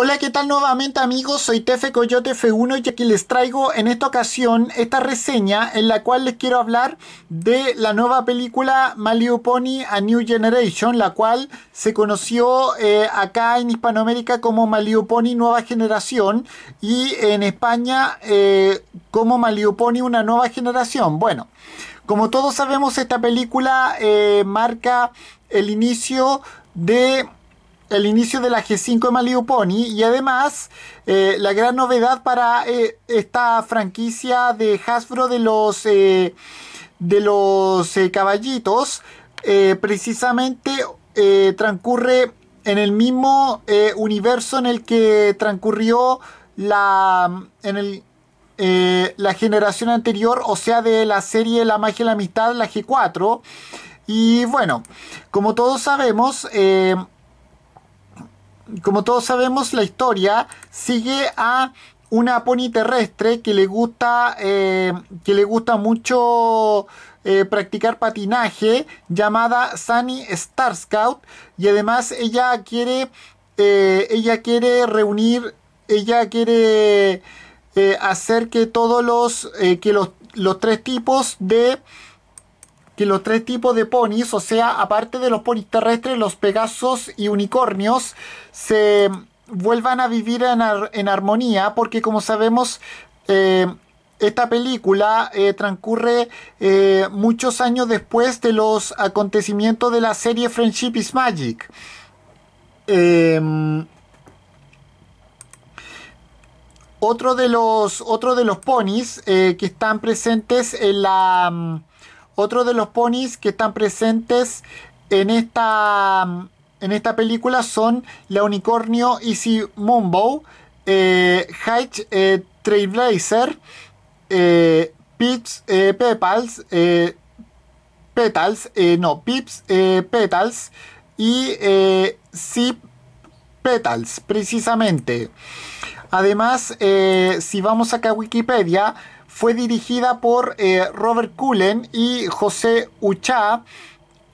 Hola, ¿qué tal nuevamente amigos? Soy Tefe Coyote F1 y aquí les traigo en esta ocasión esta reseña en la cual les quiero hablar de la nueva película malio Pony A New Generation, la cual se conoció eh, acá en Hispanoamérica como Malibu Pony Nueva Generación y en España eh, como Malibu Pony Una Nueva Generación. Bueno, como todos sabemos esta película eh, marca el inicio de el inicio de la G5 de Pony y además eh, la gran novedad para eh, esta franquicia de Hasbro de los eh, de los caballitos precisamente transcurre en el mismo universo en el que transcurrió la en el la generación anterior, o sea, de la serie La magia y la amistad, la G4. Y bueno, como todos sabemos, como todos sabemos, la historia sigue a una pony terrestre que le gusta, eh, que le gusta mucho eh, practicar patinaje, llamada Sunny Star Scout, y además ella quiere, eh, ella quiere reunir, ella quiere hacer que todos los, que los, los tres tipos de que los tres tipos de ponis, o sea, aparte de los ponis terrestres, los pegasos y unicornios, se vuelvan a vivir en, armonía, porque como sabemos, eh, esta película eh, transcurre eh, muchos años después de los acontecimientos de la serie Friendship is Magic. Em, otro de los otro de los ponis que están presentes en la mm, otro de los ponis que están presentes en esta, en esta película son la unicornio Easy Moonbow... Eh, eh, Trailblazer, eh, Pips eh, Petals, Petals, no, Pips Petals y Si Petals, precisamente. Además, si vamos acá a Wikipedia, fue dirigida por eh, Robert Cullen y José Ucha...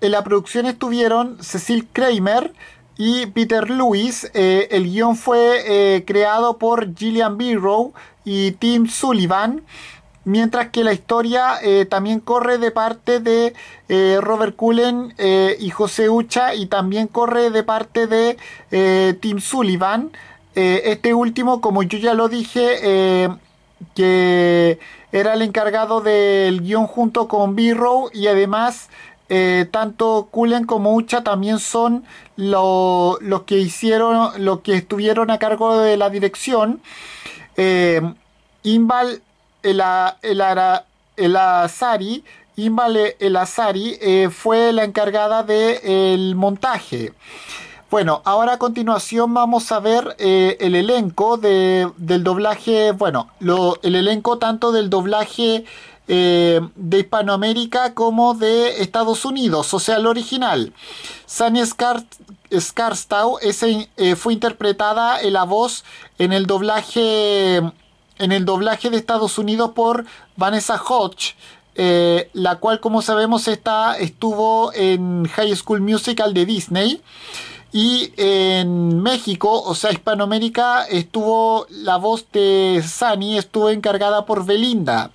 En la producción estuvieron Cecil Kramer y Peter Lewis. Eh, el guión fue eh, creado por Gillian Birrow y Tim Sullivan. Mientras que la historia también corre de parte de Robert Cullen y José Ucha y también corre de parte de Tim Sullivan. este último, como yo ya lo dije, que era el encargado del guión junto con b y además eh, tanto Cullen como Ucha también son los que hicieron, los que estuvieron a cargo de la dirección. Eh, Imbal el, el, Azari, el Azari eh, fue la encargada del el montaje. Bueno, ahora a continuación vamos a ver eh, el elenco del doblaje, bueno, el elenco tanto del doblaje eh, de Hispanoamérica como de Estados Unidos, o sea, el original. Sunny Scar eh, fue interpretada en la voz en el doblaje en el doblaje de Estados Unidos por Vanessa Hodge, la cual como sabemos estuvo en High School Musical de Disney. Y en México, o sea, Hispanoamérica, estuvo la voz de Sani, estuvo encargada por Belinda,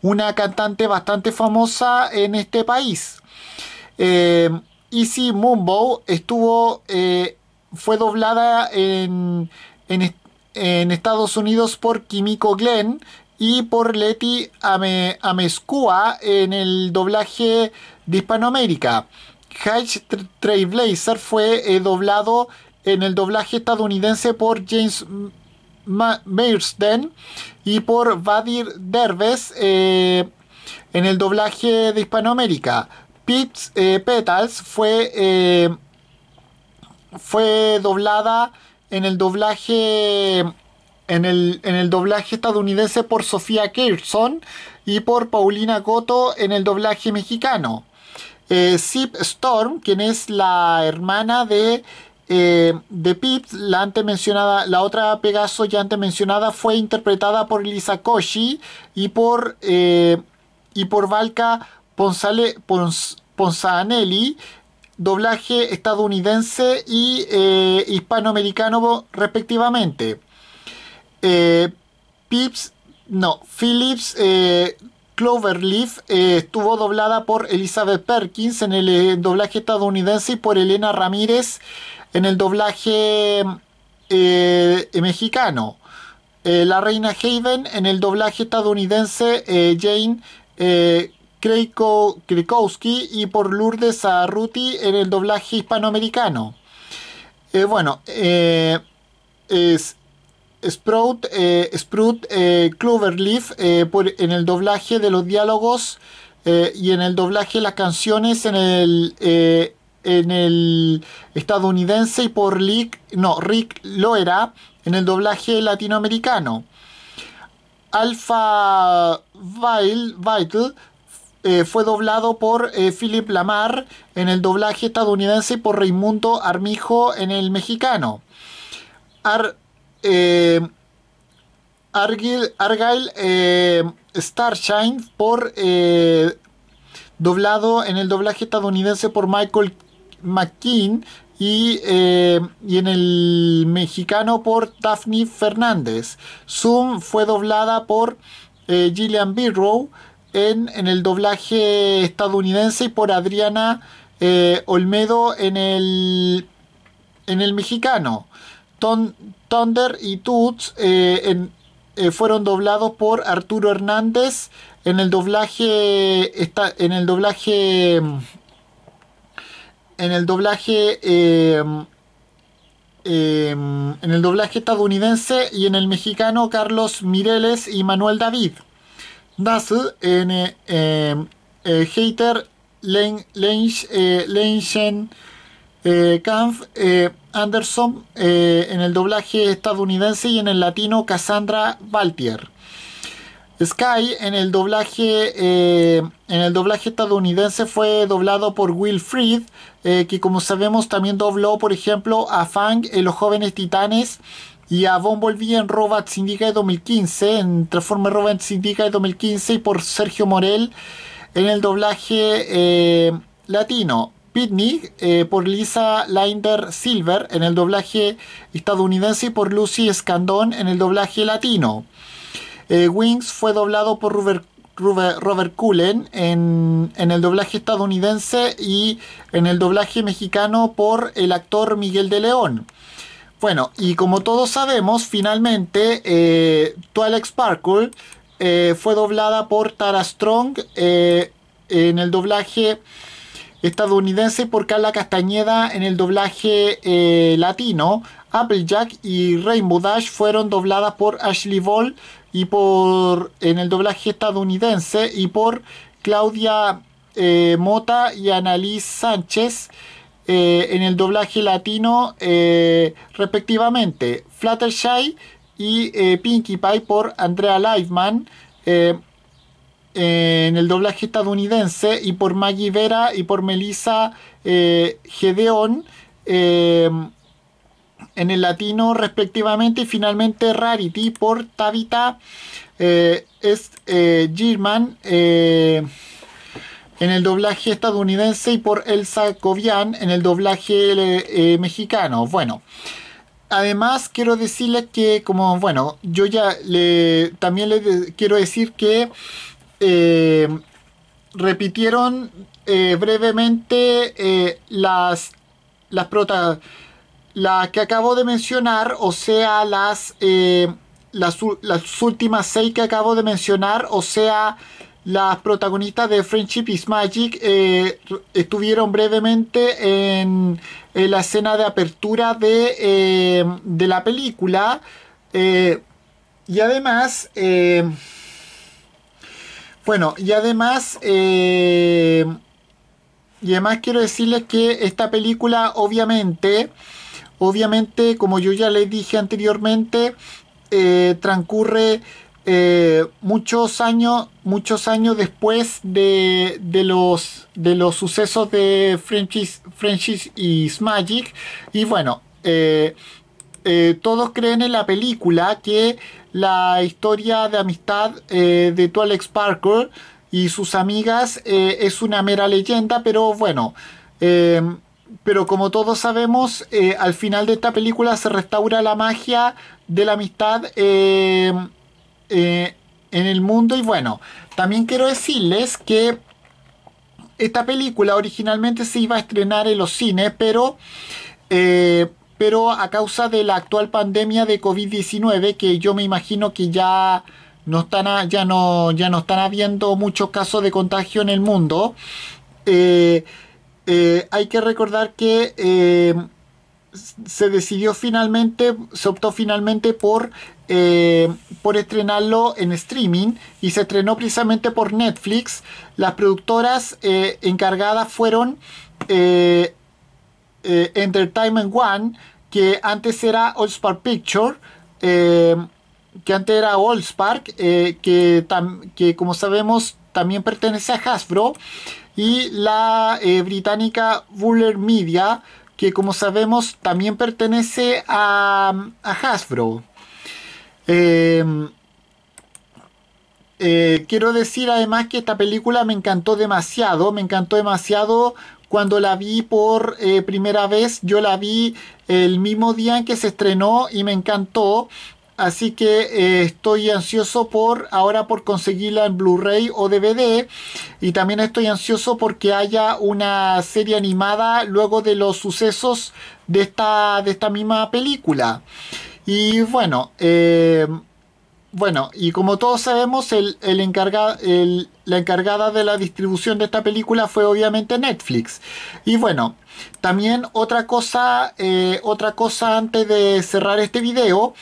una cantante bastante famosa en este país. Eh, Easy Mumbo estuvo, eh, fue doblada en, Estados Unidos por Kimiko Glenn y por Leti Amezcua en el doblaje de Hispanoamérica. Trey Blazer fue eh, doblado en el doblaje estadounidense por James Mearsden y por Vadir Derves eh, en el doblaje de Hispanoamérica. Pips eh, Petals fue, fue doblada en el doblaje en el, doblaje estadounidense por Sofía Kirson y por Paulina Goto en el doblaje mexicano eh, Zip Storm, quien es la hermana de, eh, de la la otra Pegaso ya antes mencionada, fue interpretada por Lisa Koshi y por, eh, y por Valka Ponsanelli, doblaje estadounidense y eh, hispanoamericano respectivamente. Eh, Pips, no, Phillips Cloverleaf eh, estuvo doblada por Elizabeth Perkins en el eh, doblaje estadounidense y por Elena Ramírez en el doblaje eh, mexicano. la reina Haven en el doblaje estadounidense Jane Kreiko, y por Lourdes Arruti en el doblaje hispanoamericano. bueno, es Sprout, eh, Sprout eh, Cloverleaf eh, en el doblaje de los diálogos y en el doblaje de las canciones en el, en el estadounidense y por Rick, no, Rick Loera en el doblaje latinoamericano. Alpha Vital fue doblado por Philip Lamar en el doblaje estadounidense y por Raimundo Armijo en el mexicano. Ar eh, Argyle, Argyle eh, Starshine por eh, doblado en el doblaje estadounidense por Michael McKean y, en el mexicano por Daphne Fernández. Zoom fue doblada por Gillian Birrow en, el doblaje estadounidense y por Adriana Olmedo en el, en el mexicano. Thunder y Toots eh, eh, fueron doblados por Arturo Hernández en el doblaje está en el doblaje mm, en el doblaje em, em, en el doblaje estadounidense y en el mexicano Carlos Mireles y Manuel David Das en Hater eh, em, Lenshen eh, Kampf, eh, Anderson, eh, en el doblaje estadounidense y en el latino Cassandra Valtier. Sky en el doblaje eh, en el doblaje estadounidense fue doblado por Will Fried, que como sabemos también dobló, por ejemplo, a Fang en Los Jóvenes Titanes y a Bumblebee en Robot Syndicate 2015, en Transformers Robot Syndicate 2015 y por Sergio Morel en el doblaje latino. Pitney, eh, por Lisa Linder Silver en el doblaje estadounidense y por Lucy Scandón en el doblaje latino. Eh, Wings fue doblado por Robert, Robert Cullen en, el doblaje estadounidense y en el doblaje mexicano por el actor Miguel de León. Bueno, y como todos sabemos, finalmente eh, Alex Sparkle eh, fue doblada por Tara Strong en el doblaje estadounidense por Carla Castañeda en el doblaje eh, latino. Applejack y Rainbow Dash fueron dobladas por Ashley Ball y por en el doblaje estadounidense y por Claudia eh, Mota y Annalise Sánchez eh, en el doblaje latino respectivamente. Fluttershy y Pinkie Pie por Andrea Liveman. Eh, en el doblaje estadounidense y por Maggie Vera y por Melissa eh, Gedeón eh, en el latino respectivamente y finalmente Rarity por Tabitha es Girman en el doblaje estadounidense y por Elsa Covian en el doblaje mexicano. Bueno. Además, quiero decirles que, como bueno, yo ya le, también les quiero decir que eh, repitieron eh, brevemente eh, las, las protas, que acabo de mencionar, o sea, las, las, últimas seis que acabo de mencionar, o sea, las protagonistas de Friendship is Magic estuvieron brevemente en, la escena de apertura de, la película. y además, bueno, y además, eh, y además quiero decirles que esta película, obviamente, obviamente, como yo ya les dije anteriormente, eh, transcurre eh, muchos años, muchos años después de, de, los, de los sucesos de Frenchies, y is Magic. Y bueno, eh, todos creen en la película que la historia de amistad eh, de tu Alex Parker y sus amigas eh, es una mera leyenda, pero bueno, pero como todos sabemos, al final de esta película se restaura la magia de la amistad en el mundo y bueno, también quiero decirles que esta película originalmente se iba a estrenar en los cines, pero pero a causa de la actual pandemia de COVID-19, que yo me imagino que ya no están, ya no, ya no están habiendo muchos casos de contagio en el mundo, eh, eh, hay que recordar que eh, se decidió finalmente, se optó finalmente por, por estrenarlo en streaming y se estrenó precisamente por Netflix. Las productoras encargadas fueron... Eh, Entertainment One, que antes era Spark Picture, eh, que antes era Oldspark... Eh, que, como sabemos también pertenece a Hasbro, y la británica Buller Media, que como sabemos también pertenece a, a Hasbro. Em, quiero decir además que esta película me encantó demasiado, me encantó demasiado cuando la vi por eh, primera vez, yo la vi el mismo día en que se estrenó y me encantó. Así que eh, estoy ansioso por ahora por conseguirla en Blu-ray o DVD. Y también estoy ansioso porque haya una serie animada luego de los sucesos de esta, de esta misma película. Y bueno, eh, bueno, y como todos sabemos, el, el, el la encargada de la distribución de esta película fue obviamente Netflix. Y bueno, también otra cosa, eh, otra cosa antes de cerrar este video.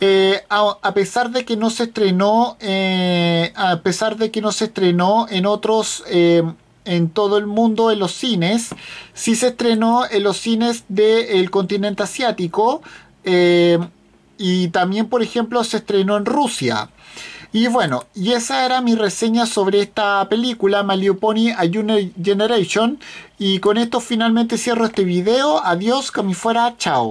Eh, a, pesar de que no se estrenó, eh, a pesar de que no se estrenó en otros, en todo el mundo en los cines, sí se estrenó en los cines del continente asiático y también, por ejemplo, se estrenó en Rusia. Y bueno, y esa era mi reseña sobre esta película, Malio Pony A Junior Generation. Y con esto finalmente cierro este video. Adiós, como fuera, chao.